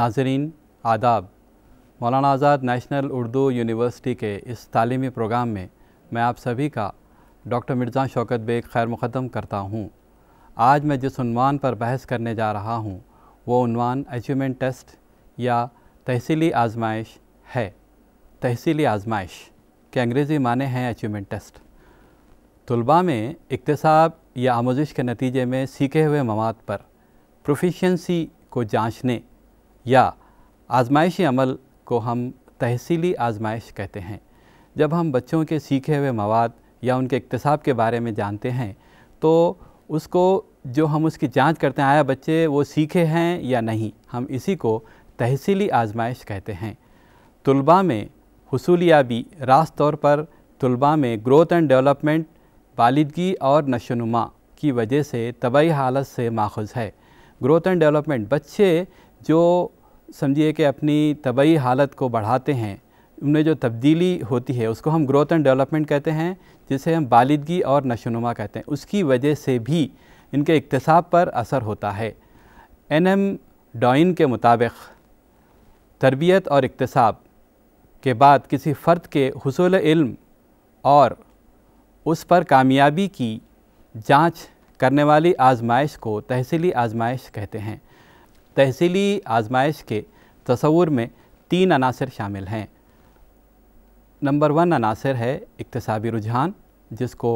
नाजरीन आदाब मौलाना आज़ाद नेशनल उर्दू यूनिवर्सिटी के इस तालीमी प्रोग्राम में मैं आप सभी का डॉक्टर मिर्ज़ा शौकत बेग खैर मुक़दम करता हूँ आज मैं जिस उनवान पर बहस करने जा रहा हूँ वो अचीवमेंट टेस्ट या तहसीली आजमाइश है तहसीली आजमाइश के अंग्रेज़ी माने हैं अचीवमेंट टेस्ट तलबा में इकतसाब या आमोजिश के नतीजे में सीखे हुए मवाद पर प्रोफिशेंसी को जांचने या आजमाइशी अमल को हम तहसीली आजमाइश कहते हैं जब हम बच्चों के सीखे हुए मवाद या उनके इकतसाब के बारे में जानते हैं तो उसको जो हम उसकी जांच करते हैं आया बच्चे वो सीखे हैं या नहीं हम इसी को तहसीली आजमाइश कहते हैं तलबा में हसूलियाबी रास तौर पर तलबा में ग्रोथ एंड डेवलपमेंट वालदगी और नशोनुमा की वजह से तबाही हालत से माखज़ है ग्रोथ एंड डेवलपमेंट बच्चे जो समझिए कि अपनी तबी हालत को बढ़ाते हैं उनमें जो तब्दीली होती है उसको हम ग्रोथ एंड डेवलपमेंट कहते हैं जिसे हम बालिदगी और नशोनुमा कहते हैं उसकी वजह से भी इनके इकतसाब पर असर होता है एन एम डॉइन के मुताबिक तरबियत और इकतसाब के बाद किसी फ़र्द के हसूल इल्म और उस पर कामयाबी की जांच करने वाली आजमाइश को तहसीली आजमाइश कहते हैं तहसीली आजमाइश के तस्वूर में तीन अनासर शामिल हैं नंबर वन अनासर है इकतसाबी रुझान जिसको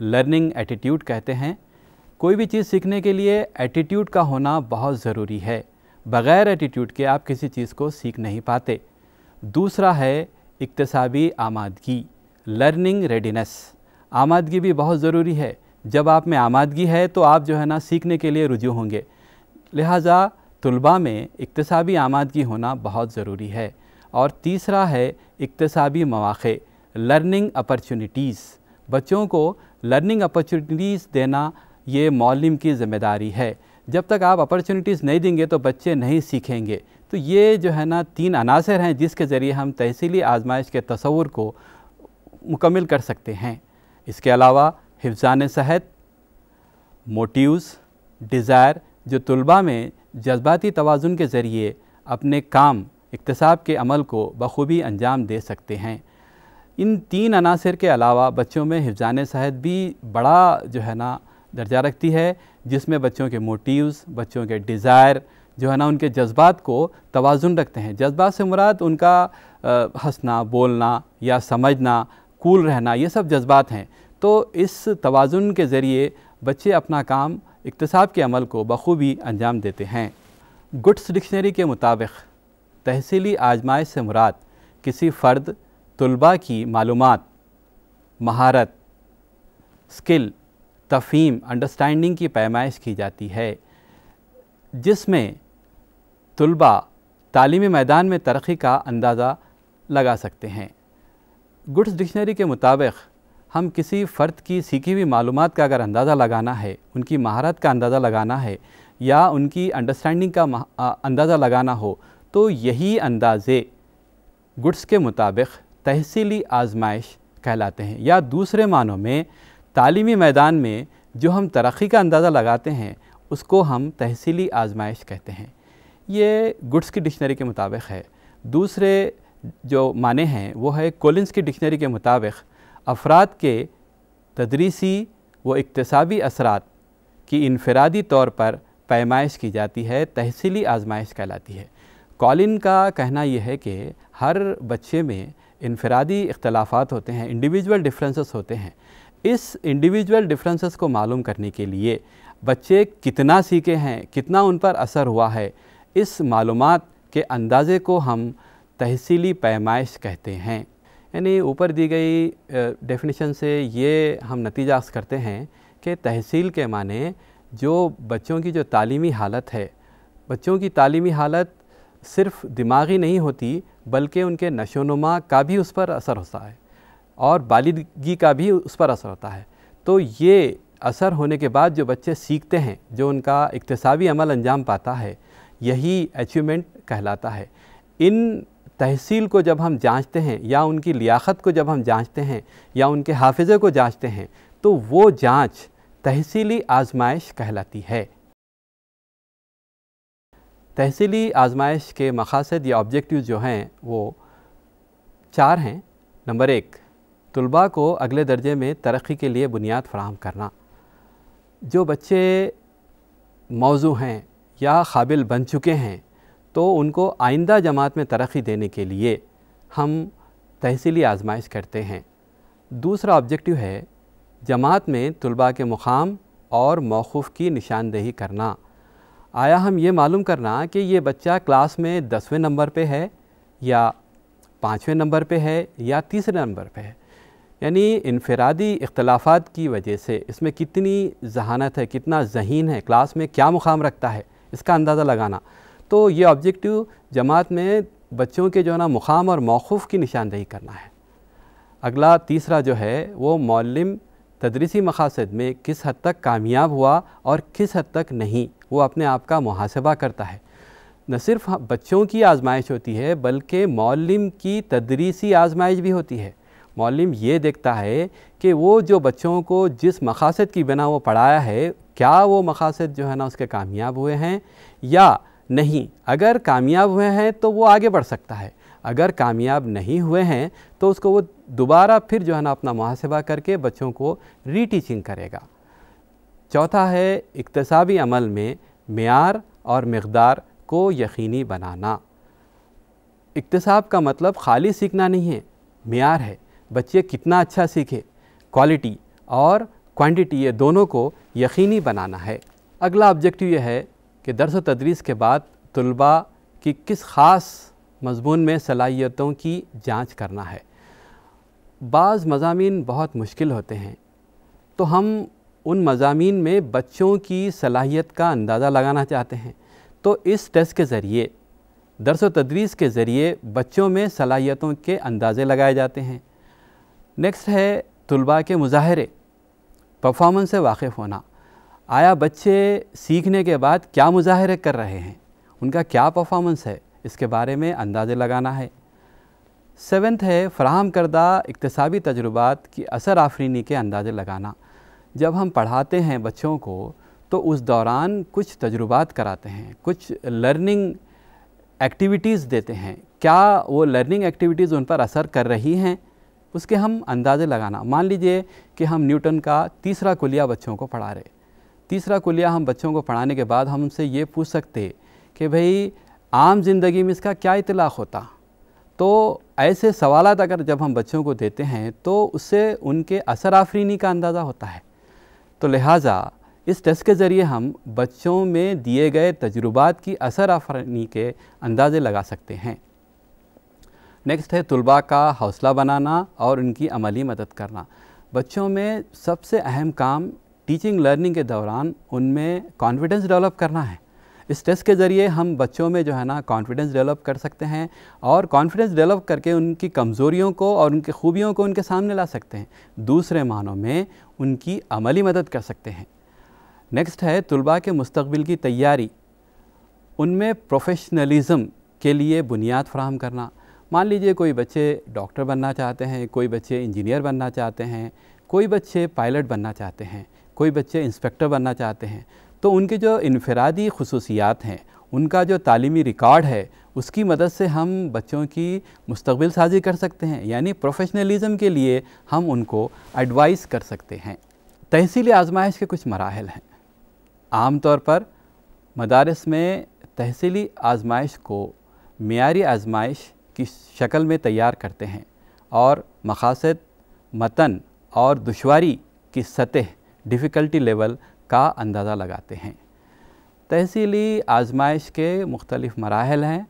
लर्निंग एटीट्यूड कहते हैं कोई भी चीज़ सीखने के लिए एटीट्यूड का होना बहुत ज़रूरी है बग़ैर एटीट्यूड के आप किसी चीज़ को सीख नहीं पाते दूसरा है इकतसाबी आमादगी लर्निंग रेडीनेस आमादगी भी बहुत ज़रूरी है जब आप में आमादगी है तो आप जो है ना सीखने के लिए रुजू होंगे लिहाजा तलबा में इकतसाबी आमादगी होना बहुत ज़रूरी है और तीसरा है इकतसाबी मौाक़े लर्निंग अपॉर्चुनिटीज़ बच्चों को लर्निंग अपॉर्चुनिटीज़ देना ये मौलम की ज़िम्मेदारी है जब तक आप अपॉर्चुनिटीज़ नहीं देंगे तो बच्चे नहीं सीखेंगे तो ये जो है ना तीन अनासर हैं जिसके ज़रिए हम तहसीली आजमाइश के तस्वूर को मुकमिल कर सकते हैं इसके अलावा हिफान सेहत मोटिवस डिज़ायर जो तलबा में जज्बाती तोज़ुन के ज़रिए अपने काम इकतसाब के अमल को बखूबी अंजाम दे सकते हैं इन तीन अनासर के अलावा बच्चों में हिफान सेहत भी बड़ा जो है ना दर्जा रखती है जिसमें बच्चों के मोटिवस बच्चों के डिज़ायर जो है ना उनके जज्बात को तोज़ुन रखते हैं जज्बा से मुराद उनका हंसना बोलना या समझना कूल रहना ये सब जज्बात हैं तो इस तोज़ुन के ज़रिए बच्चे अपना काम इकतसाब के अमल को बखूबी अंजाम देते हैं गुड्स डिक्शनरी के मुताबिक तहसीली आजमाइश से मुराद किसी फ़र्द तलबा की मालूम महारत स्किल तफहीम अंडरस्टैंडिंग की पैमाइश की जाती है जिसमें तलबा तालीमी मैदान में तरक्की का अंदाज़ा लगा सकते हैं गुड्स डिक्शनरी के मुताबिक हम किसी फ़र्द की सीखी हुई मालूम का अगर अंदाज़ा लगाना है उनकी महारत का अंदाज़ा लगाना है या उनकी अंडरस्टैंडिंग का अंदाज़ा लगाना हो तो यही अंदाज़े गुड्स के मुताबिक तहसीली आजमाइश कहलाते हैं या दूसरे मानों में तालीमी मैदान में जो हम तरक्की का अंदाज़ा लगाते हैं उसको हम तहसीली आजमाइश कहते हैं ये गुड्स की डिक्शनरी के मुताबिक है दूसरे जो माने हैं वो है कोलिंस की डिक्शनरी के मुताबिक अफराद के तदरीसी व इकतसाबी असरा की इनफरादी तौर पर पैमाइश की जाती है तहसीली आजमाइश कहलाती है कॉलिन का कहना यह है कि हर बच्चे में इनफरादी इख्लाफा होते हैं इंडिविजुअल डिफरेंसेस होते हैं इस इंडिविजुअल डिफरेंसेस को मालूम करने के लिए बच्चे कितना सीखे हैं कितना उन पर असर हुआ है इस मालूम के अंदाज़े को हम तहसीली पैमाइश कहते हैं यानी ऊपर दी गई डेफिनेशन से ये हम नतीजा करते हैं कि तहसील के माने जो बच्चों की जो तालीमी हालत है बच्चों की तालीमी हालत सिर्फ दिमागी नहीं होती बल्कि उनके नशोनुमा का भी उस पर असर होता है और बालिदगी का भी उस पर असर होता है तो ये असर होने के बाद जो बच्चे सीखते हैं जो उनका इकतसावी अमल अंजाम पाता है यही अचीवमेंट कहलाता है इन तहसील को जब हम जांचते हैं या उनकी लियाकत को जब हम जांचते हैं या उनके हाफिज़े को जांचते हैं तो वो जांच तहसीली आजमाइश कहलाती है तहसीली आजमाइश के मकासद या ऑब्जेक्टिव जो हैं वो चार हैं नंबर एक तलबा को अगले दर्जे में तरक्की के लिए बुनियाद फराहम करना जो बच्चे मौजू हैं या काबिल बन चुके हैं तो उनको आइंदा जमात में तरक्की देने के लिए हम तहसीली आजमाइश करते हैं दूसरा ऑब्जेक्टिव है जमात में तलबा के मुकाम और मौक़ की निशानदेही करना आया हम ये मालूम करना कि ये बच्चा क्लास में दसवें नंबर पे है या पाँचवें नंबर पे है या तीसरे नंबर पे है यानी इनफरादी इख्लाफ़ा की वजह से इसमें कितनी जहानत है कितना जहीन है क्लास में क्या मुकाम रखता है इसका अंदाज़ा लगाना तो ये ऑब्जेक्टिव जमात में बच्चों के जो है ना मुकाम और मौक़ की निशानदेही करना है अगला तीसरा जो है वो मौलम तदरीसी मकासद में किस हद तक कामयाब हुआ और किस हद तक नहीं वो अपने आप का मुहासबा करता है न सिर्फ बच्चों की आजमाइश होती है बल्कि मौलम की तदरीसी आजमाइश भी होती है मौलम ये देखता है कि वो जो बच्चों को जिस मकासद की बिना वो पढ़ाया है क्या वो मकासद जो है ना उसके कामयाब हुए हैं या नहीं अगर कामयाब हुए हैं तो वो आगे बढ़ सकता है अगर कामयाब नहीं हुए हैं तो उसको वो दोबारा फिर जो है ना अपना मुहासबा करके बच्चों को रीटीचिंग करेगा चौथा है इकतसाबी अमल में मैार और मकदार को यकीनी बनाना इकतसाब का मतलब खाली सीखना नहीं है मैार है बच्चे कितना अच्छा सीखे क्वालिटी और क्वांटिटी ये दोनों को यकीनी बनाना है अगला ऑब्जेक्टिव यह है कि दरस व तदरीस के बाद तलबा की किस ख़ास मजमून में सलाहियतों की जांच करना है बाज़ मजामी बहुत मुश्किल होते हैं तो हम उन मजामी में बच्चों की सलाहियत का अंदाज़ा लगाना चाहते हैं तो इस टेस्ट के ज़रिए दरस व तदरीस के ज़रिए बच्चों में सलाहियतों के अंदाज़े लगाए जाते हैं नेक्स्ट है तलबा के मुजाहरे परफॉर्मेंस से वाकिफ़ होना आया बच्चे सीखने के बाद क्या मुजाहरे कर रहे हैं उनका क्या परफॉर्मेंस है इसके बारे में अंदाज़े लगाना है सेवन्थ है फ्राहम करदा इकतसाबी तजुर्बात की असर आफरीनी के अंदाज़े लगाना जब हम पढ़ाते हैं बच्चों को तो उस दौरान कुछ तजुर्बात कराते हैं कुछ लर्निंग एक्टिविटीज़ देते हैं क्या वो लर्निंग एक्टिविटीज़ उन पर असर कर रही हैं उसके हम अंदाज़े लगाना मान लीजिए कि हम न्यूटन का तीसरा कुलिया बच्चों को पढ़ा रहे तीसरा कुलिया हम बच्चों को पढ़ाने के बाद हम उनसे ये पूछ सकते कि भाई आम ज़िंदगी में इसका क्या इतलाक़ होता तो ऐसे सवाल अगर जब हम बच्चों को देते हैं तो उससे उनके असर आफरीनी का अंदाज़ा होता है तो लिहाजा इस टेस्ट के ज़रिए हम बच्चों में दिए गए तजुर्बात की असर आफरनी के अंदाज़े लगा सकते हैं नेक्स्ट है तलबा का हौसला बनाना और उनकी अमली मदद करना बच्चों में सबसे अहम काम टीचिंग लर्निंग के दौरान उनमें कॉन्फिडेंस डेवलप करना है इस टेस्ट के ज़रिए हम बच्चों में जो है ना कॉन्फिडेंस डेवलप कर सकते हैं और कॉन्फिडेंस डेवलप करके उनकी कमज़ोरियों को और उनकी खूबियों को उनके सामने ला सकते हैं दूसरे मानों में उनकी अमली मदद कर सकते हैं नेक्स्ट है तलबा के मुस्तबिल की तैयारी उनमें प्रोफेशनलिज़म के लिए बुनियाद फ्राहम करना मान लीजिए कोई बच्चे डॉक्टर बनना चाहते हैं कोई बच्चे इंजीनियर बनना चाहते हैं कोई बच्चे पायलट बनना चाहते हैं कोई बच्चे इंस्पेक्टर बनना चाहते हैं तो उनके जो इनफरादी खसूसियात हैं उनका जो तालीमी रिकॉर्ड है उसकी मदद से हम बच्चों की मुस्तबिल साजी कर सकते हैं यानी प्रोफेशनलिज़म के लिए हम उनको एडवाइस कर सकते हैं तहसीली आजमाइश के कुछ मराहल हैं आम तौर पर मदारस में तहसीली आजमाइश को मीरी आजमाइश की शक्ल में तैयार करते हैं और मकासद मतन और दुशारी की सतह डिफ़िकल्टी लेवल का अंदाज़ा लगाते हैं तहसीली आजमाइश के मुख्तलिफ़ मराहल हैं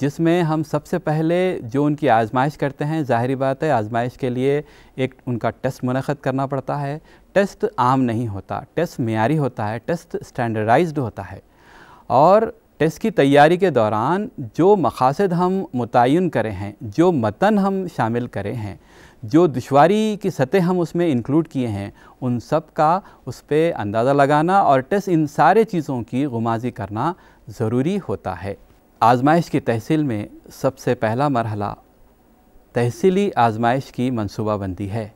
जिसमें हम सबसे पहले जो उनकी आजमाइश करते हैं ज़ाहरी बात है आजमाइश के लिए एक उनका टेस्ट मनद करना पड़ता है टेस्ट आम नहीं होता टेस्ट मीरी होता है टेस्ट स्टैंडर्डाइज्ड होता है और टेस्ट की तैयारी के दौरान जो मकासद हम मुतन करें हैं जो मतन हम शामिल करें हैं जो दुशारी की सतह हम उसमें इंक्लूड किए हैं उन सब का उस पर अंदाज़ा लगाना और टेस्ट इन सारे चीज़ों की गुमाजी करना ज़रूरी होता है आजमाइश की तहसील में सबसे पहला मरहला तहसीली आजमाइश की मनसूबाबंदी है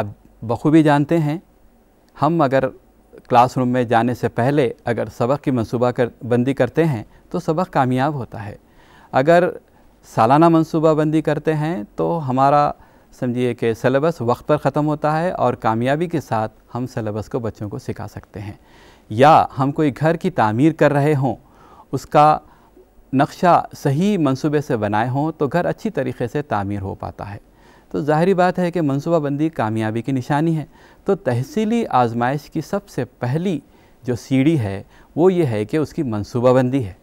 आप बखूबी जानते हैं हम अगर क्लासरूम में जाने से पहले अगर सबक की मनसूबा कर बंदी करते हैं तो सबक कामयाब होता है अगर सालाना मनसूबाबंदी करते हैं तो हमारा समझिए कि सलेबस वक्त पर ख़त्म होता है और कामयाबी के साथ हम सलेबस को बच्चों को सिखा सकते हैं या हम कोई घर की तामीर कर रहे हों उसका नक्शा सही मंसूबे से बनाए हों तो घर अच्छी तरीके से तामीर हो पाता है तो ज़ाहरी बात है कि मनसूबाबंदी कामयाबी की निशानी है तो तहसीली आजमाइश की सबसे पहली जो सीढ़ी है वो ये है कि उसकी मनसूबाबंदी है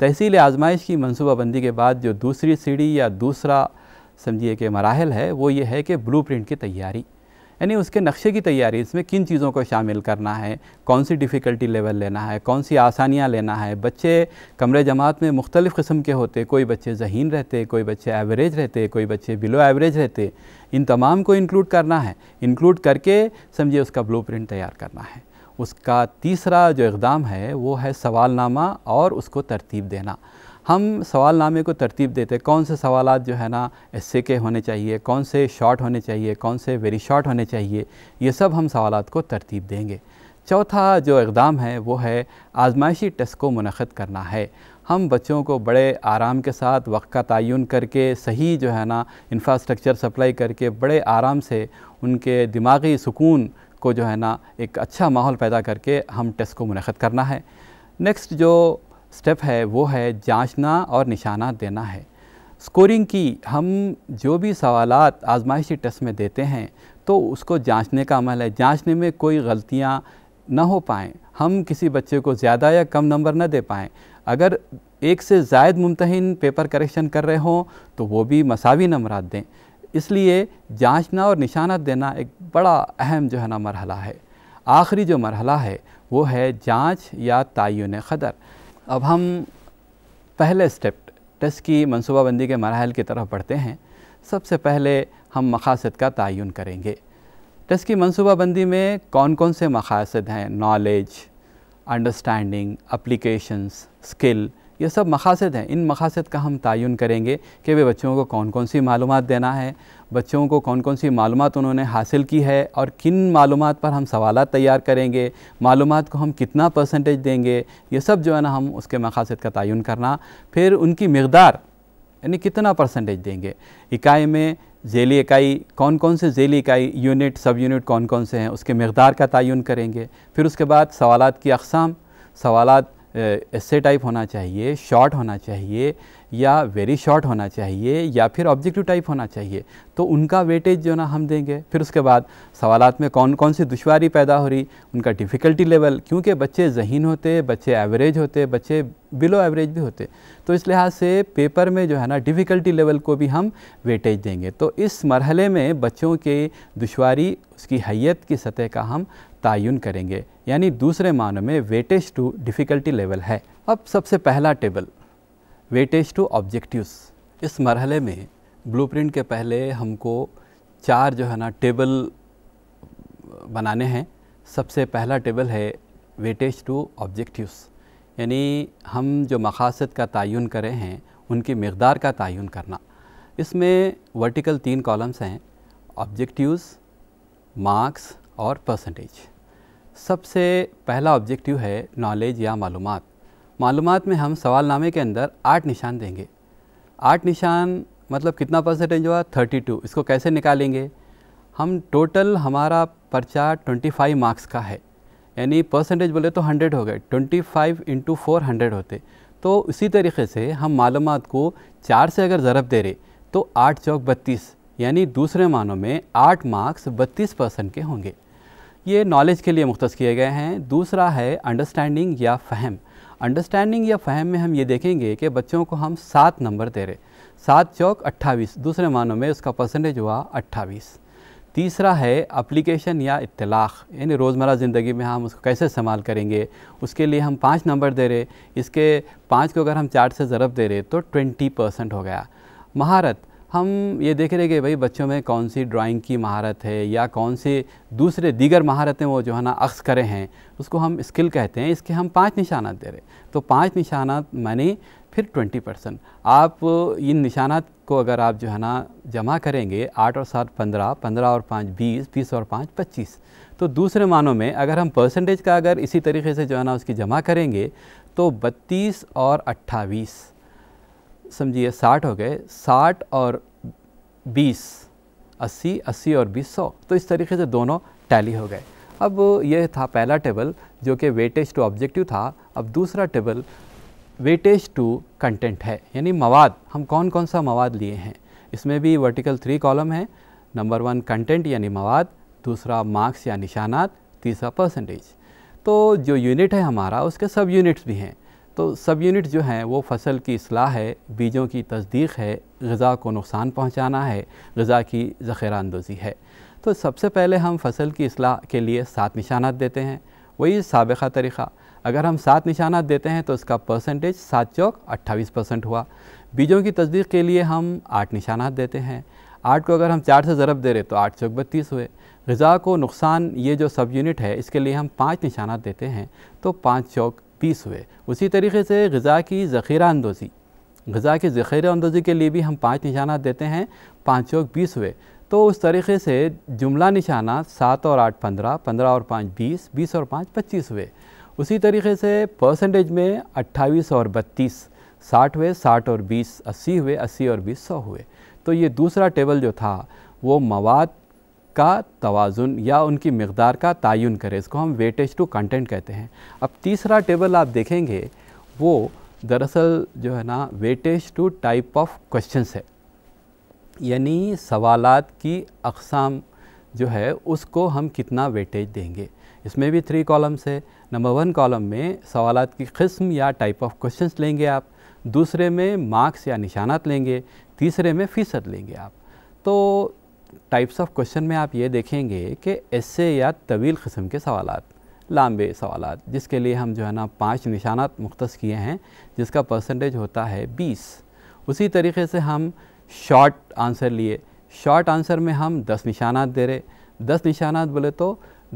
तहसील आजमाइश की मनसूबाबंदी के बाद जो दूसरी सीढ़ी या दूसरा समझिए कि मराहल है वो ये है कि ब्लूप्रिंट की तैयारी यानी उसके नक्शे की तैयारी इसमें किन चीज़ों को शामिल करना है कौन सी डिफ़िकल्टी लेवल लेना है कौन सी आसानियाँ लेना है बच्चे कमरे जमात में मुख्तलिफ़ किस्म के होते कोई बच्चे जहीन रहते कोई बच्चे एवरेज रहते कोई बच्चे बिलो एवरेज रहते इन तमाम को इंक्लूड करना है इंक्लूड करके समझिए उसका ब्लू तैयार करना है उसका तीसरा जो इकदाम है वो है सवालनामा और उसको तरतीब देना हम सवालनामे को तरतीब देते कौन से सवाल जो है ना एस के होने चाहिए कौन से शॉर्ट होने चाहिए कौन से वेरी शॉर्ट होने चाहिए ये सब हम सवाल को तरतीब देंगे चौथा जो इकदाम है वो है आजमाइशी टेस्ट को मनखद करना है हम बच्चों को बड़े आराम के साथ वक्त का तयन करके सही जो है ना इंफ्रास्ट्रक्चर सप्लाई करके बड़े आराम से उनके दिमागी सुकून को जो है ना एक अच्छा माहौल पैदा करके हम टेस्ट को मनद करना है नेक्स्ट जो स्टेप है वो है जांचना और निशाना देना है स्कोरिंग की हम जो भी सवाल आजमाइशी टेस्ट में देते हैं तो उसको जांचने का अमल है जांचने में कोई गलतियाँ ना हो पाएँ हम किसी बच्चे को ज़्यादा या कम नंबर ना दे पाएँ अगर एक से जायद मुमतहन पेपर करेक्शन कर रहे हों तो वो भी मसावी नंबर दें इसलिए जांचना और निशाना देना एक बड़ा अहम जो है ना मरहला है आखिरी जो मरहला है वो है जांच या तयन ख़दर अब हम पहले स्टेप टेस्ट की मनसूबाबंदी के मरहल की तरफ बढ़ते हैं सबसे पहले हम मकासद का तयन करेंगे टेस्ट की मनसूबाबंदी में कौन कौन से मकासद हैं नॉलेज अंडरस्टैंडिंग अप्लीकेशंस स्किल ये सब मकासद हैं इन मकासद का हम तयन करेंगे कि वे बच्चों को कौन कौन सी मालूम देना है बच्चों को कौन कौन सी मालूम उन्होंने हासिल की है और किन मालूम पर हम सवाल तैयार करेंगे मालूम को हम कितना परसेंटेज देंगे ये सब जो है ना हम उसके मकासद का तयन करना फिर उनकी मकदार यानी कितना परसेंटेज देंगे इकाई में झेली इकाई कौन कौन से झेली इकाई यूनिट सब यूनिट कौन कौन से हैं उसके मकदार का तयन करेंगे फिर उसके बाद सवालत की अकसाम सवालत ऐसे टाइप होना चाहिए शॉर्ट होना चाहिए या वेरी शॉर्ट होना चाहिए या फिर ऑब्जेक्टिव टाइप होना चाहिए तो उनका वेटेज जो ना हम देंगे फिर उसके बाद सवालत में कौन कौन सी दुशारी पैदा हो रही उनका डिफ़िकल्टी लेवल क्योंकि बच्चे जहीन होते बच्चे एवरेज होते बच्चे बिलो एवरेज भी होते तो इस लिहाज से पेपर में जो है ना डिफ़िकल्टी लेवल को भी हम वेटेज देंगे तो इस मरहले में बच्चों के दुशारी उसकी हैत की सतह का हम तयन करेंगे यानी दूसरे मानों में वेटेज टू डिफ़िकल्टी लेवल है अब सबसे पहला टेबल वेटेज टू ऑब्जेक्टिव्स इस मरहले में ब्लूप्रिंट के पहले हमको चार जो है ना टेबल बनाने हैं सबसे पहला टेबल है वेटेज टू ऑब्जेक्टिव्स यानी हम जो मकासद का तयन करें हैं उनकी मकदार का तयन करना इसमें वर्टिकल तीन कॉलम्स हैं ऑब्जेक्टिव्स मार्क्स और परसेंटेज सबसे पहला ऑब्जेक्टिव है नॉलेज या मालूम मालूम में हम सवाल नामे के अंदर आठ निशान देंगे आठ निशान मतलब कितना परसेंटेज हुआ 32 इसको कैसे निकालेंगे हम टोटल हमारा पर्चा 25 मार्क्स का है यानी परसेंटेज बोले तो 100 हो गए 25 फाइव इंटू फोर होते तो इसी तरीके से हम मालूम को चार से अगर ज़रब दे रहे तो आठ चौक बत्तीस यानी दूसरे मानों में आठ मार्क्स बत्तीस परसेंट के होंगे ये नॉलेज के लिए मुख्त किए गए हैं दूसरा है अंडरस्टैंडिंग या फ़हम अंडरस्टैंडिंग या फ़हम में हम ये देखेंगे कि बच्चों को हम सात नंबर दे रहे सात चौक अट्ठावीस दूसरे मानों में उसका परसेंटेज हुआ अट्ठावीस तीसरा है अप्लीकेशन या इतलाक़ यानी रोज़मर्रा ज़िंदगी में हम उसको कैसे इस्तेमाल करेंगे उसके लिए हम पाँच नंबर दे रहे इसके पाँच को अगर हम चार से ज़रब दे रहे तो ट्वेंटी परसेंट हो गया महारत हम ये देख रहे कि भाई बच्चों में कौन सी ड्राइंग की महारत है या कौन से दूसरे दीगर महारतें वो जो है ना अक्स करे हैं उसको हम स्किल कहते हैं इसके हम पाँच निशानात दे रहे तो पाँच निशानात मैंने फिर 20 परसेंट आप इन निशानात को अगर आप जो है ना जमा करेंगे आठ और सात पंद्रह पंद्रह और पाँच बीस बीस और पाँच पच्चीस तो दूसरे मानों में अगर हम परसेंटेज का अगर इसी तरीके से जो है ना उसकी जमा करेंगे तो बत्तीस और अट्ठावीस समझिए साठ हो गए साठ और बीस अस्सी अस्सी और बीस सौ तो इस तरीके से दोनों टैली हो गए अब यह था पहला टेबल जो कि वेटेज टू ऑब्जेक्टिव था अब दूसरा टेबल वेटेज टू कंटेंट है यानी मवाद हम कौन कौन सा मवाद लिए हैं इसमें भी वर्टिकल थ्री कॉलम है नंबर वन कंटेंट यानी मवाद दूसरा मार्क्स या निशानात तीसरा परसेंटेज तो जो यूनिट है हमारा उसके सब यूनिट्स भी हैं तो सब यूनिट जो हैं वो फसल की असलाह है बीजों की तस्दीक है गज़ा को नुकसान पहुँचाना है गज़ा की ज़ख़ीरा अंदोज़ी है तो सबसे पहले हम फसल की असलाह के लिए सात निशानात देते हैं वही सबका तरीक़ा अगर हम सात निशानात देते हैं तो उसका परसेंटेज सात चौक अट्ठाईस परसेंट हुआ बीजों की तस्दीक के लिए हम आठ निशानात देते हैं आठ को अगर हम चार से ज़रब दे रहे तो आठ चौक बत्तीस हुए गज़ा को नुकसान ये जो सब यूनिट है इसके लिए हम पाँच निशाना देते हैं तो पाँच चौक पीस हुए उसी तरीके से गज़ा की ज़ख़ीरा अंदोज़ी गज़ा की ज़ख़ीरा अंदोज़ी के लिए भी हम पाँच निशाना देते हैं पाँच चौक बीस हुए तो उस तरीके से जुमला निशाना सात और आठ पंद्रह पंद्रह और पाँच बीस बीस और पाँच पच्चीस हुए उसी तरीके से परसेंटेज में अट्ठाईस और बत्तीस साठ हुए साठ और बीस अस्सी हुए अस्सी और बीस सौ हुए तो ये दूसरा टेबल जो था वो मवाद का तोज़ुन या उनकी मकदार का तयन करें इसको हम वेटेज टू कंटेंट कहते हैं अब तीसरा टेबल आप देखेंगे वो दरअसल जो है ना weightage two type of question है यानी सवालत की अकसाम जो है उसको हम कितना वेटेज देंगे इसमें भी थ्री कॉलम्स है नंबर वन कॉलम में सवाल की कस्म या टाइप ऑफ क्वेश्चन लेंगे आप दूसरे में मार्क्स या निशानात लेंगे तीसरे में फ़ीसद लेंगे आप तो टाइप्स ऑफ क्वेश्चन में आप ये देखेंगे कि ऐसे या तवील कस्म के सवाल लांबे सवाल जिसके लिए हम जो है ना पाँच निशानात मुख्त किए हैं जिसका परसेंटेज होता है बीस उसी तरीके से हम शॉर्ट आंसर लिए शॉर्ट आंसर में हम दस निशानात दे रहे दस निशानात बोले तो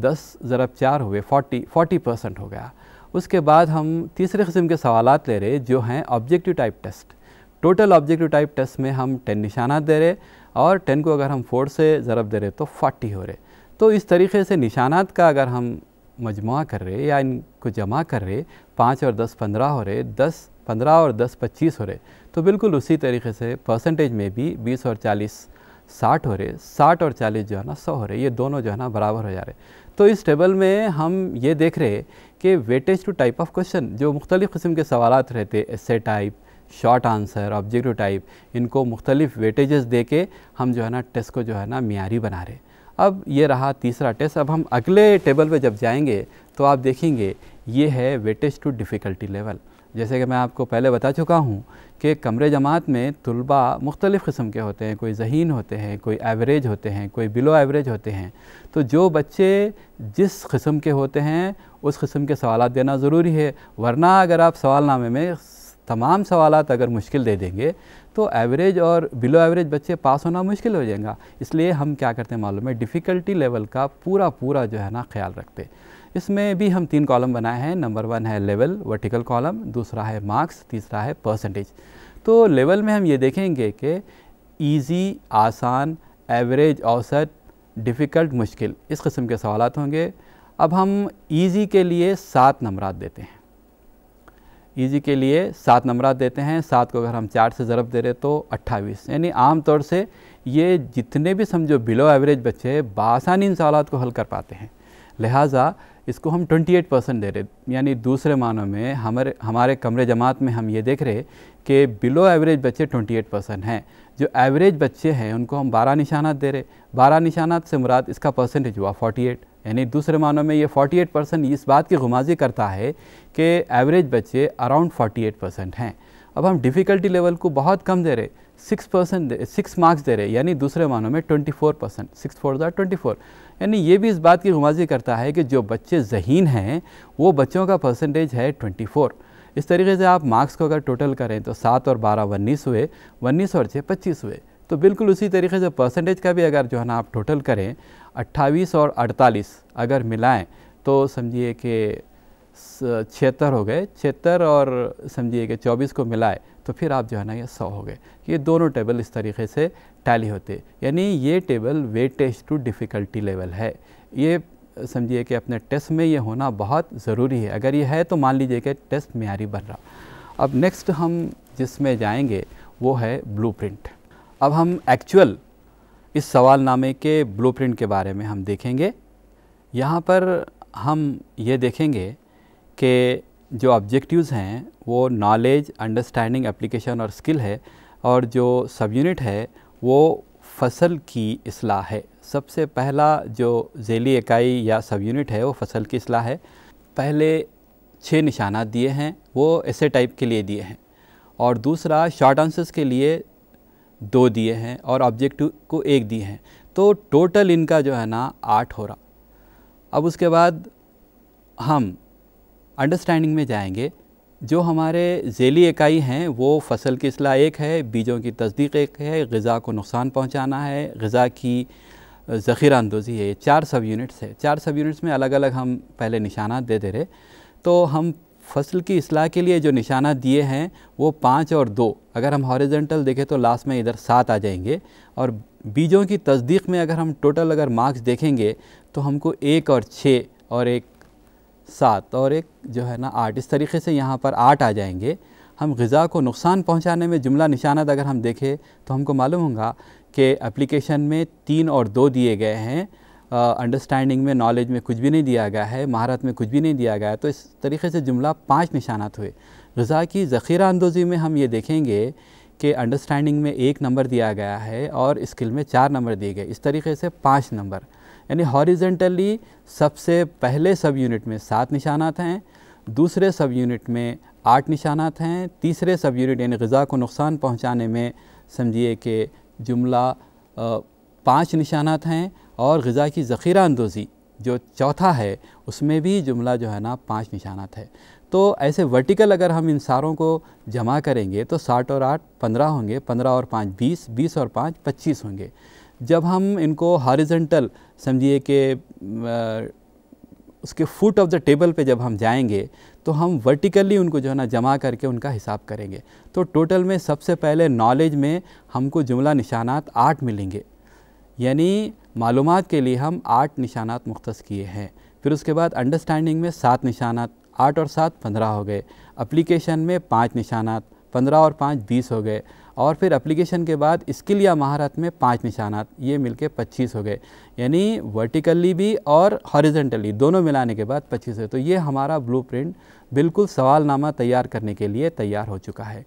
दस ज़रब चार हुए फोटी फोर्टी परसेंट हो गया उसके बाद हम तीसरे कस्म के सवाल ले रहे जो हैं objective type test total objective type test में हम टेन निशानात दे रहे और टेन को अगर हम फोर से ज़रब दे रहे तो फोटी हो रहे तो इस तरीके से निशानात का अगर हम मजमु कर रहे या इनको जमा कर रहे पाँच और दस पंद्रह हो रहे दस पंद्रह और दस पच्चीस हो रहे तो बिल्कुल उसी तरीके से परसेंटेज में भी बीस और चालीस साठ हो रहे साठ और चालीस जो है ना सौ हो रहे ये दोनों जो है ना बराबर हो जा रहे तो इस टेबल में हम ये देख रहे कि weightage two type of question जो मुख्तलिफ़ किस्म के सवाल रहते essay type short answer objective type इनको मुख्तलिफ वेटेजेस दे के हम जो है ना टेस्ट को जो है ना मीरी बना रहे अब ये रहा तीसरा टेस्ट अब हम अगले टेबल पे जब जाएंगे तो आप देखेंगे ये है वेटेज टू डिफ़िकल्टी लेवल जैसे कि मैं आपको पहले बता चुका हूँ कि कमरे जमात में तलबा मुख्तलिफ़ किस्म के होते हैं कोई जहीन होते हैं कोई एवरेज होते हैं कोई बिलो एवरेज होते हैं तो जो बच्चे जिस किस्म के होते हैं उस किस्म के सवाल देना ज़रूरी है वरना अगर आप सवालनामे में तमाम सवाल अगर मुश्किल दे देंगे तो एवरेज और बिलो एवरेज बच्चे पास होना मुश्किल हो जाएगा इसलिए हम क्या करते हैं मालूम है डिफ़िकल्टी लेवल का पूरा पूरा जो है ना ख्याल रखते इसमें भी हम तीन कॉलम बनाए हैं नंबर वन है लेवल वर्टिकल कॉलम दूसरा है मार्क्स तीसरा है परसेंटेज तो लेवल में हम ये देखेंगे कि ईजी आसान एवरेज औसत डिफ़िकल्ट मुश्किल इस कस्म के सवाल होंगे अब हम ईजी के लिए सात नंबर देते हैं ईजी के लिए सात नंबर देते हैं सात को अगर हम चार से ज़रब दे रहे तो अट्ठाईस यानी आम तौर से ये जितने भी समझो बिलो एवरेज बच्चे बासानी इन सवाल को हल कर पाते हैं लिहाजा इसको हम 28 परसेंट दे रहे यानी दूसरे मानों में हमारे हमारे कमरे जमात में हम ये देख रहे कि बिलो एवरेज बच्चे 28 परसेंट हैं जो एवरेज बच्चे हैं उनको हम 12 निशानात दे रहे 12 निशानात से मुराद इसका परसेंटेज हुआ 48 यानी दूसरे मानों में ये 48 परसेंट इस बात की गुमाजी करता है कि एवरेज बच्चे अराउंड 48 परसेंट हैं अब हम डिफ़िकल्टी लेवल को बहुत कम दे रहे सिक्स परसेंट सिक्स मार्क्स दे रहे यानी दूसरे मानों में 24 परसेंट सिक्स फोर ज़ा ट्वेंटी यानी ये भी इस बात की गुमाजी करता है कि जो बच्चे जहीन हैं वो बच्चों का परसेंटेज है ट्वेंटी इस तरीके से आप मार्क्स को अगर टोटल करें तो सात और बारह उन्नीस हुए उन्नीस और छः पच्चीस हुए तो बिल्कुल उसी तरीके से परसेंटेज का भी अगर जो है ना आप टोटल करें 28 और 48 अगर मिलाएं तो समझिए कि छिहत्तर हो गए छिहत्तर और समझिए कि 24 को मिलाए तो फिर आप जो है ना ये 100 हो गए ये दोनों टेबल इस तरीके से टैली होते यानी ये table weightage to difficulty level है ये समझिए कि अपने टेस्ट में ये होना बहुत ज़रूरी है अगर ये है तो मान लीजिए कि टेस्ट मीरी बन रहा अब नेक्स्ट हम जिसमें जाएंगे वो है ब्लूप्रिंट अब हम एक्चुअल इस सवालनामे के ब्लूप्रिंट के बारे में हम देखेंगे यहाँ पर हम ये देखेंगे कि जो ऑब्जेक्टिव्स हैं वो नॉलेज अंडरस्टैंडिंग एप्लीकेशन और स्किल है और जो सब यूनिट है वो फसल की असलाह है सबसे पहला जो जेली इकाई या सब यूनिट है वो फसल की असलाह है पहले छः निशाना दिए हैं वो ऐसे टाइप के लिए दिए हैं और दूसरा शॉर्ट आंसर्स के लिए दो दिए हैं और ऑब्जेक्ट को एक दिए हैं तो टोटल इनका जो है ना आठ हो रहा अब उसके बाद हम अंडरस्टैंडिंग में जाएंगे जो हमारे जेली इकाई हैं वो फसल की असलाह एक है बीजों की तस्दीक एक है गज़ा को नुकसान पहुंचाना है गज़ा की ज़ख़ीरा अंदोज़ी है चार सब यूनिट्स है चार सब यूनिट्स में अलग अलग हम पहले निशाना दे दे रहे तो हम फसल की असलाह के लिए जो निशाना दिए हैं वो पाँच और दो अगर हम हॉरिजेंटल देखें तो लास्ट में इधर सात आ जाएंगे और बीजों की तस्दीक में अगर हम टोटल अगर मार्क्स देखेंगे तो हमको एक और छः और एक सात और एक जो है ना आठ इस तरीके से यहाँ पर आठ आ जाएंगे हम गज़ा को नुकसान पहुँचाने में जुमला निशानात अगर हम देखें तो हमको मालूम होगा कि एप्लीकेशन में तीन और दो दिए गए हैं अंडरस्टैंडिंग में नॉलेज में कुछ भी नहीं दिया गया है महारत में कुछ भी नहीं दिया गया है तो इस तरीके से जुमला पाँच निशानात हुए रज़ा की ज़ख़ीरा अंदोज़ी में हम ये देखेंगे कि अंडरस्टैंडिंग में एक नंबर दिया गया है और स्किल में चार नंबर दिए गए इस तरीके से पाँच नंबर यानी हॉरिजेंटली सबसे पहले सब यूनिट में सात निशानात हैं दूसरे सब यूनिट में आठ निशानात हैं तीसरे सब यूनिट यानी गज़ा को नुकसान पहुँचाने में समझिए कि जुमला पाँच निशानात हैं और गज़ा की ज़ख़ीरा अंदोज़ी जो चौथा है उसमें भी जुमला जो है ना पाँच निशानात है तो ऐसे वर्टिकल अगर हम इन सारों को जमा करेंगे तो साठ और आठ पंद्रह होंगे पंद्रह और पाँच बीस बीस और पाँच पच्चीस होंगे जब हम इनको हॉरिजेंटल समझिए कि उसके फुट ऑफ द टेबल पे जब हम जाएंगे तो हम वर्टिकली उनको जो है ना जमा करके उनका हिसाब करेंगे तो टोटल में सबसे पहले नॉलेज में हमको जुमला निशानात आठ मिलेंगे यानी मालूम के लिए हम आठ निशानात मुख्त किए हैं फिर उसके बाद अंडरस्टैंडिंग में सात निशानात आठ और सात पंद्रह हो गए अप्लीकेशन में पाँच निशानात पंद्रह और पाँच बीस हो गए और फिर अप्लीकेशन के बाद स्किल या महारत में पाँच निशानात ये मिलके पच्चीस हो गए यानी वर्टिकली भी और हॉरिजेंटली दोनों मिलाने के बाद पच्चीस हो गए तो ये हमारा ब्लूप्रिंट बिल्कुल सवालनामा तैयार करने के लिए तैयार हो चुका है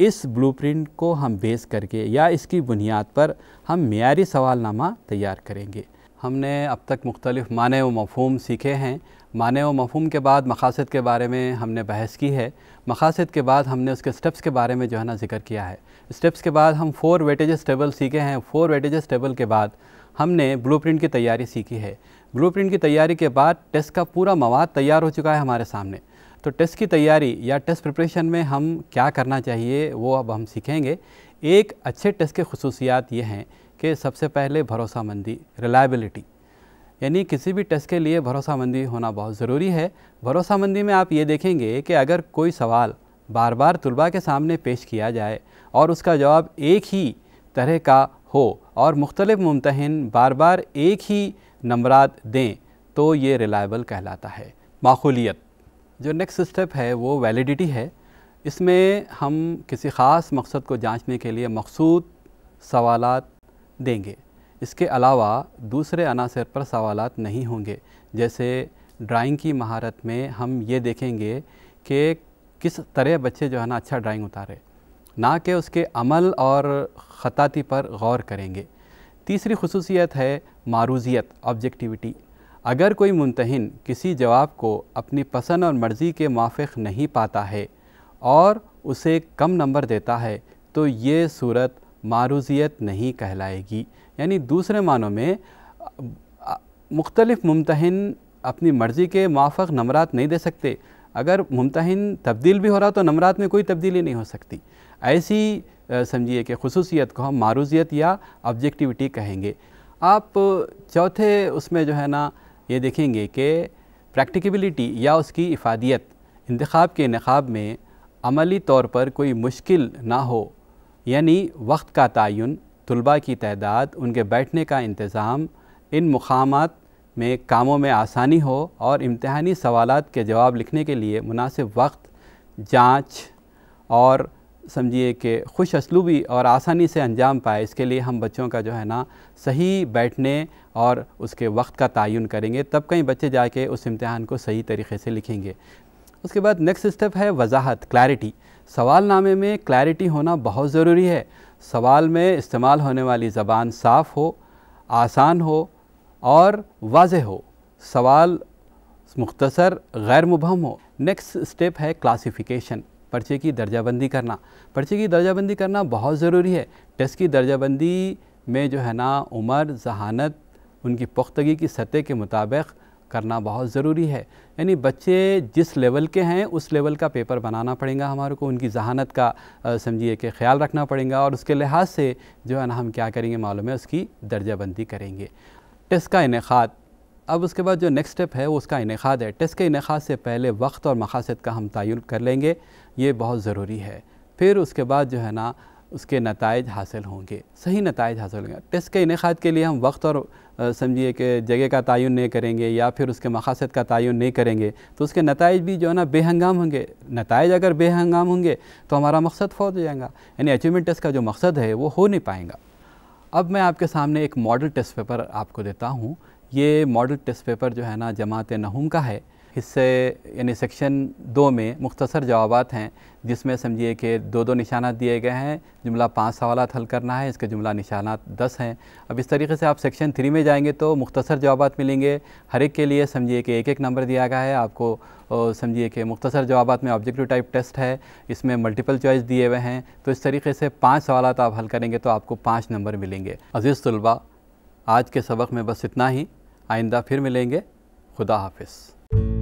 इस ब्लूप्रिंट को हम बेस करके या इसकी बुनियाद पर हम मीरी सवालनामा तैयार करेंगे हमने अब तक मुख्तलिफ़ माने व मफहम सीखे हैं माने व मफहम के बाद मकासद के बारे में हमने बहस की है मकासद के बाद हमने उसके स्टेप्स के बारे में जो है ना जिक्र किया है स्टेप्स के बाद हम फोर वेटेजेस टेबल सीखे हैं फोर वेटेजेस टेबल के बाद हमने ब्लूप्रिंट की तैयारी सीखी है ब्लूप्रिंट की तैयारी के बाद टेस्ट का पूरा मवाद तैयार हो चुका है हमारे सामने तो टेस्ट की तैयारी या टेस्ट प्रिपरेशन में हम क्या करना चाहिए वो अब हम सीखेंगे एक अच्छे टेस्ट के खसूसियात ये हैं कि सबसे पहले भरोसामंदी रिलायबिलिटी यानी किसी भी टेस्ट के लिए भरोसामंदी होना बहुत ज़रूरी है भरोसामंदी में आप ये देखेंगे कि अगर कोई सवाल बार बार तलबा के सामने पेश किया जाए और उसका जवाब एक ही तरह का हो और मुख्तलिफ मुमतहन बार बार एक ही नंबरात दें तो ये रिलायबल कहलाता है माखूलियत जो नेक्स्ट स्टेप है वो वैलिडिटी है इसमें हम किसी ख़ास मकसद को जांचने के लिए मखसूद सवाल देंगे इसके अलावा दूसरे अनासर पर सवाल नहीं होंगे जैसे ड्राइंग की महारत में हम ये देखेंगे कि किस तरह बच्चे जो है ना अच्छा ड्राइंग उतारे ना कि उसके अमल और ख़ताती पर गौर करेंगे तीसरी खसूसियत है मारूजियत ऑब्जेक्टिविटी अगर कोई मुमतहन किसी जवाब को अपनी पसंद और मर्ज़ी के माफ़ नहीं पाता है और उसे कम नंबर देता है तो ये सूरत मारूजियत नहीं कहलाएगी यानी दूसरे मानों में मुख्तलिफ़ मुमतहन अपनी मर्ज़ी के माफ़ नंबरात नहीं दे सकते अगर मुमतहन तब्दील भी हो रहा तो नंबरात में कोई तब्दीली नहीं हो सकती ऐसी समझिए कि खसूसियत को हम मारूजियत या ऑब्जेक्टिविटी कहेंगे आप चौथे उसमें जो है ना ये देखेंगे कि प्रैक्टिकबिलिटी या उसकी इफ़ादियत इंतखब के नखाब में अमली तौर पर कोई मुश्किल ना हो यानी वक्त का तयन तलबा की तदाद उनके बैठने का इंतज़ाम इन मकाम में कामों में आसानी हो और इम्तहानी सवाल के जवाब लिखने के लिए मुनासिब वक्त जाँच और समझिए कि खुश असलूबी और आसानी से अंजाम पाए इसके लिए हम बच्चों का जो है ना सही बैठने और उसके वक्त का तयन करेंगे तब कहीं बच्चे जाके उस इम्तहान को सही तरीके से लिखेंगे उसके बाद नेक्स्ट स्टेप है वजाहत क्लैरिटी सवाल नामे में क्लैरिटी होना बहुत ज़रूरी है सवाल में इस्तेमाल होने वाली ज़बान साफ़ हो आसान हो और वाज हो सवाल मुख्तसर गैर मुबहम हो नेक्स्ट स्टेप है क्लासिफिकेशन पर्चे की दर्जाबंदी करना पर्चे की दर्जाबंदी करना बहुत ज़रूरी है टेस्ट की दर्जाबंदी में जो है ना उम्र जहानत उनकी पुख्तगी की सतह के मुताबिक करना बहुत ज़रूरी है यानी बच्चे जिस लेवल के हैं उस लेवल का पेपर बनाना पड़ेगा हमारे को उनकी जहानत का समझिए कि ख्याल रखना पड़ेगा और उसके लिहाज से जो है ना हम क्या करेंगे मालूम है उसकी दर्जाबंदी करेंगे टेस्ट का इनका अब उसके बाद जो नेक्स्ट स्टेप है वो उसका इनका है टेस्ट के इनखाद से पहले वक्त और मकासद का हम तयन कर लेंगे ये बहुत ज़रूरी है फिर उसके बाद जो है ना उसके नतज हासिल होंगे सही नतज हासिल होंगे टेस्ट के इनका के लिए हम वक्त और समझिए कि जगह का तयन नहीं करेंगे या फिर उसके मकासद का तयन नहीं करेंगे तो उसके नतज भी जो है ना बेहंगाम होंगे नतज अगर बेहंगाम होंगे तो हमारा मकसद फौत हो जाएगा यानी अचीवमेंट टेस्ट का जो मकसद है वो हो नहीं पाएगा अब मैं आपके सामने एक मॉडल टेस्ट पेपर आपको देता हूँ ये मॉडल टेस्ट पेपर जो है ना जमात नहम का है हिस्से यानी सेक्शन दो में मुख्तसर जवाब हैं जिसमें समझिए कि दो दो निशाना दिए गए हैं जुमला पाँच सवाल हल करना है इसके जुमला निशाना दस हैं अब इस तरीके से आप सेक्शन थ्री में जाएंगे तो मुख्तसर जवाब मिलेंगे हर एक के लिए समझिए कि एक एक नंबर दिया गया है आपको समझिए कि मुख्तसर जवाब में ऑब्जेक्टिव टाइप टेस्ट है इसमें मल्टीपल चॉइस दिए हुए हैं तो इस तरीके से पाँच सवाल आप हल करेंगे तो आपको पाँच नंबर मिलेंगे अज़ीज़ तलबा आज के सबक में बस इतना ही आइंदा फिर मिलेंगे खुदा हाफिज़